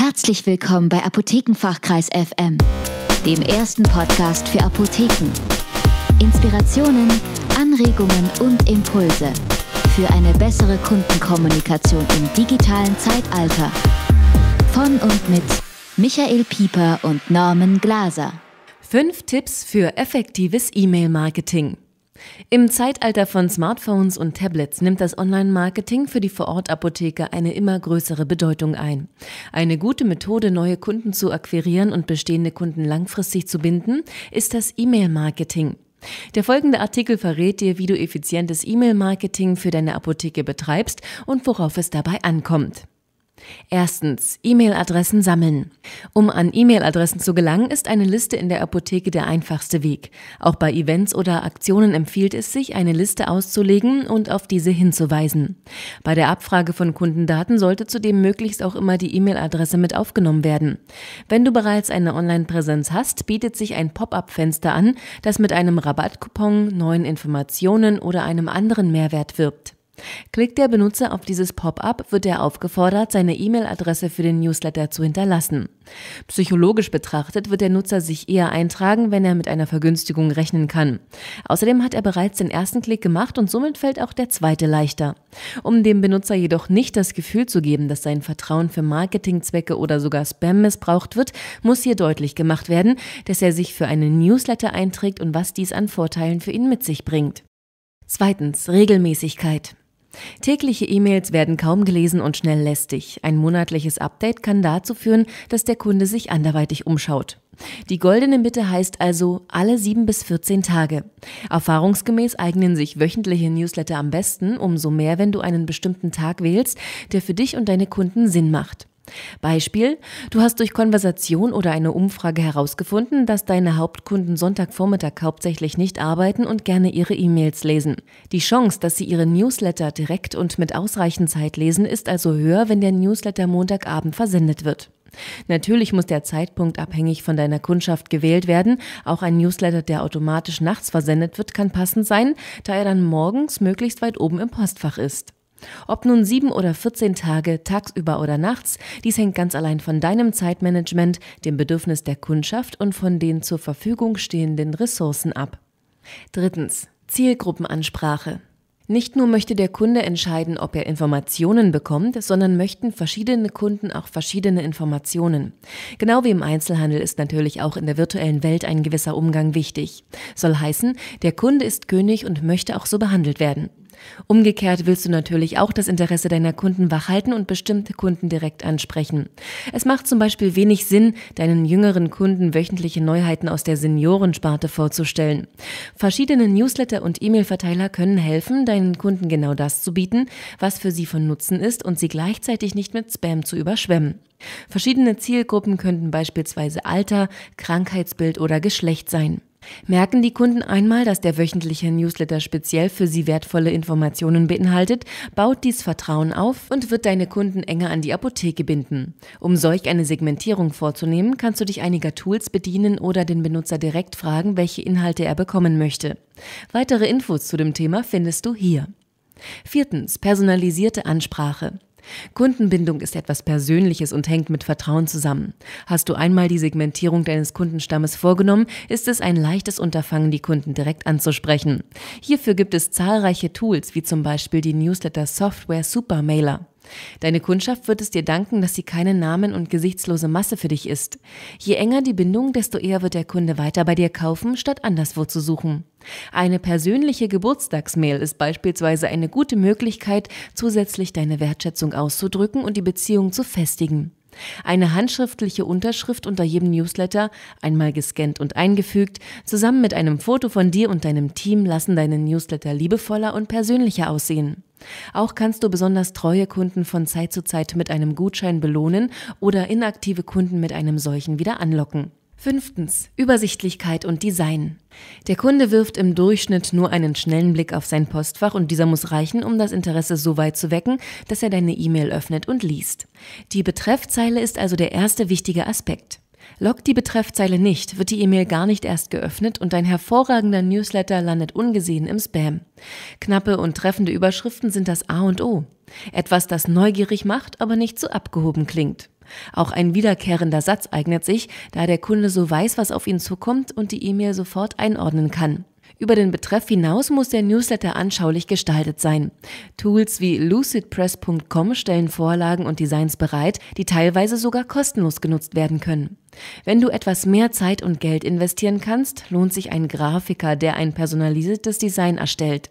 Herzlich willkommen bei Apothekenfachkreis FM, dem ersten Podcast für Apotheken. Inspirationen, Anregungen und Impulse für eine bessere Kundenkommunikation im digitalen Zeitalter. Von und mit Michael Pieper und Norman Glaser. Fünf Tipps für effektives E-Mail-Marketing. Im Zeitalter von Smartphones und Tablets nimmt das Online-Marketing für die Vorortapotheke eine immer größere Bedeutung ein. Eine gute Methode, neue Kunden zu akquirieren und bestehende Kunden langfristig zu binden, ist das E-Mail-Marketing. Der folgende Artikel verrät dir, wie du effizientes E-Mail-Marketing für deine Apotheke betreibst und worauf es dabei ankommt. Erstens, E-Mail-Adressen sammeln. Um an E-Mail-Adressen zu gelangen, ist eine Liste in der Apotheke der einfachste Weg. Auch bei Events oder Aktionen empfiehlt es sich, eine Liste auszulegen und auf diese hinzuweisen. Bei der Abfrage von Kundendaten sollte zudem möglichst auch immer die E-Mail-Adresse mit aufgenommen werden. Wenn du bereits eine Online-Präsenz hast, bietet sich ein Pop-up-Fenster an, das mit einem Rabattcoupon, neuen Informationen oder einem anderen Mehrwert wirbt. Klickt der Benutzer auf dieses Pop-up, wird er aufgefordert, seine E-Mail-Adresse für den Newsletter zu hinterlassen. Psychologisch betrachtet wird der Nutzer sich eher eintragen, wenn er mit einer Vergünstigung rechnen kann. Außerdem hat er bereits den ersten Klick gemacht und somit fällt auch der zweite leichter. Um dem Benutzer jedoch nicht das Gefühl zu geben, dass sein Vertrauen für Marketingzwecke oder sogar Spam missbraucht wird, muss hier deutlich gemacht werden, dass er sich für einen Newsletter einträgt und was dies an Vorteilen für ihn mit sich bringt. Zweitens, Regelmäßigkeit. Tägliche E-Mails werden kaum gelesen und schnell lästig. Ein monatliches Update kann dazu führen, dass der Kunde sich anderweitig umschaut. Die goldene Mitte heißt also alle 7 bis 14 Tage. Erfahrungsgemäß eignen sich wöchentliche Newsletter am besten, umso mehr, wenn du einen bestimmten Tag wählst, der für dich und deine Kunden Sinn macht. Beispiel, du hast durch Konversation oder eine Umfrage herausgefunden, dass deine Hauptkunden Sonntagvormittag hauptsächlich nicht arbeiten und gerne ihre E-Mails lesen. Die Chance, dass sie ihre Newsletter direkt und mit ausreichend Zeit lesen, ist also höher, wenn der Newsletter Montagabend versendet wird. Natürlich muss der Zeitpunkt abhängig von deiner Kundschaft gewählt werden. Auch ein Newsletter, der automatisch nachts versendet wird, kann passend sein, da er dann morgens möglichst weit oben im Postfach ist. Ob nun sieben oder 14 Tage, tagsüber oder nachts, dies hängt ganz allein von deinem Zeitmanagement, dem Bedürfnis der Kundschaft und von den zur Verfügung stehenden Ressourcen ab. Drittens. Zielgruppenansprache. Nicht nur möchte der Kunde entscheiden, ob er Informationen bekommt, sondern möchten verschiedene Kunden auch verschiedene Informationen. Genau wie im Einzelhandel ist natürlich auch in der virtuellen Welt ein gewisser Umgang wichtig. Soll heißen, der Kunde ist König und möchte auch so behandelt werden. Umgekehrt willst du natürlich auch das Interesse deiner Kunden wachhalten und bestimmte Kunden direkt ansprechen. Es macht zum Beispiel wenig Sinn, deinen jüngeren Kunden wöchentliche Neuheiten aus der Seniorensparte vorzustellen. Verschiedene Newsletter und E-Mail-Verteiler können helfen, deinen Kunden genau das zu bieten, was für sie von Nutzen ist und sie gleichzeitig nicht mit Spam zu überschwemmen. Verschiedene Zielgruppen könnten beispielsweise Alter, Krankheitsbild oder Geschlecht sein. Merken die Kunden einmal, dass der wöchentliche Newsletter speziell für sie wertvolle Informationen beinhaltet, baut dies Vertrauen auf und wird deine Kunden enger an die Apotheke binden. Um solch eine Segmentierung vorzunehmen, kannst du dich einiger Tools bedienen oder den Benutzer direkt fragen, welche Inhalte er bekommen möchte. Weitere Infos zu dem Thema findest du hier. Viertens. Personalisierte Ansprache. Kundenbindung ist etwas Persönliches und hängt mit Vertrauen zusammen. Hast du einmal die Segmentierung deines Kundenstammes vorgenommen, ist es ein leichtes Unterfangen, die Kunden direkt anzusprechen. Hierfür gibt es zahlreiche Tools, wie zum Beispiel die Newsletter Software Supermailer. Deine Kundschaft wird es dir danken, dass sie keine Namen- und gesichtslose Masse für dich ist. Je enger die Bindung, desto eher wird der Kunde weiter bei dir kaufen, statt anderswo zu suchen. Eine persönliche Geburtstagsmail ist beispielsweise eine gute Möglichkeit, zusätzlich deine Wertschätzung auszudrücken und die Beziehung zu festigen. Eine handschriftliche Unterschrift unter jedem Newsletter, einmal gescannt und eingefügt, zusammen mit einem Foto von dir und deinem Team lassen deinen Newsletter liebevoller und persönlicher aussehen. Auch kannst du besonders treue Kunden von Zeit zu Zeit mit einem Gutschein belohnen oder inaktive Kunden mit einem solchen wieder anlocken. Fünftens. Übersichtlichkeit und Design. Der Kunde wirft im Durchschnitt nur einen schnellen Blick auf sein Postfach und dieser muss reichen, um das Interesse so weit zu wecken, dass er deine E-Mail öffnet und liest. Die Betreffzeile ist also der erste wichtige Aspekt. Lockt die Betreffzeile nicht, wird die E-Mail gar nicht erst geöffnet und dein hervorragender Newsletter landet ungesehen im Spam. Knappe und treffende Überschriften sind das A und O. Etwas, das neugierig macht, aber nicht so abgehoben klingt. Auch ein wiederkehrender Satz eignet sich, da der Kunde so weiß, was auf ihn zukommt und die E-Mail sofort einordnen kann. Über den Betreff hinaus muss der Newsletter anschaulich gestaltet sein. Tools wie lucidpress.com stellen Vorlagen und Designs bereit, die teilweise sogar kostenlos genutzt werden können. Wenn du etwas mehr Zeit und Geld investieren kannst, lohnt sich ein Grafiker, der ein personalisiertes Design erstellt.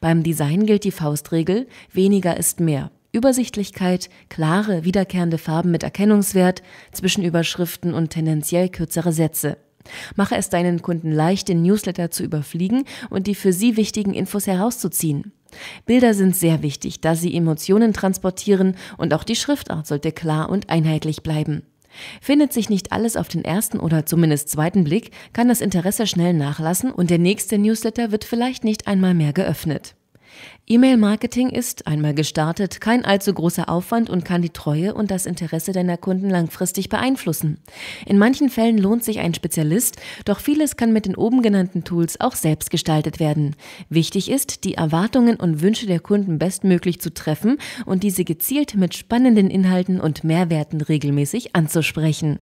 Beim Design gilt die Faustregel, weniger ist mehr. Übersichtlichkeit, klare, wiederkehrende Farben mit Erkennungswert, Zwischenüberschriften und tendenziell kürzere Sätze. Mache es deinen Kunden leicht, den Newsletter zu überfliegen und die für sie wichtigen Infos herauszuziehen. Bilder sind sehr wichtig, da sie Emotionen transportieren und auch die Schriftart sollte klar und einheitlich bleiben. Findet sich nicht alles auf den ersten oder zumindest zweiten Blick, kann das Interesse schnell nachlassen und der nächste Newsletter wird vielleicht nicht einmal mehr geöffnet. E-Mail-Marketing ist, einmal gestartet, kein allzu großer Aufwand und kann die Treue und das Interesse deiner Kunden langfristig beeinflussen. In manchen Fällen lohnt sich ein Spezialist, doch vieles kann mit den oben genannten Tools auch selbst gestaltet werden. Wichtig ist, die Erwartungen und Wünsche der Kunden bestmöglich zu treffen und diese gezielt mit spannenden Inhalten und Mehrwerten regelmäßig anzusprechen.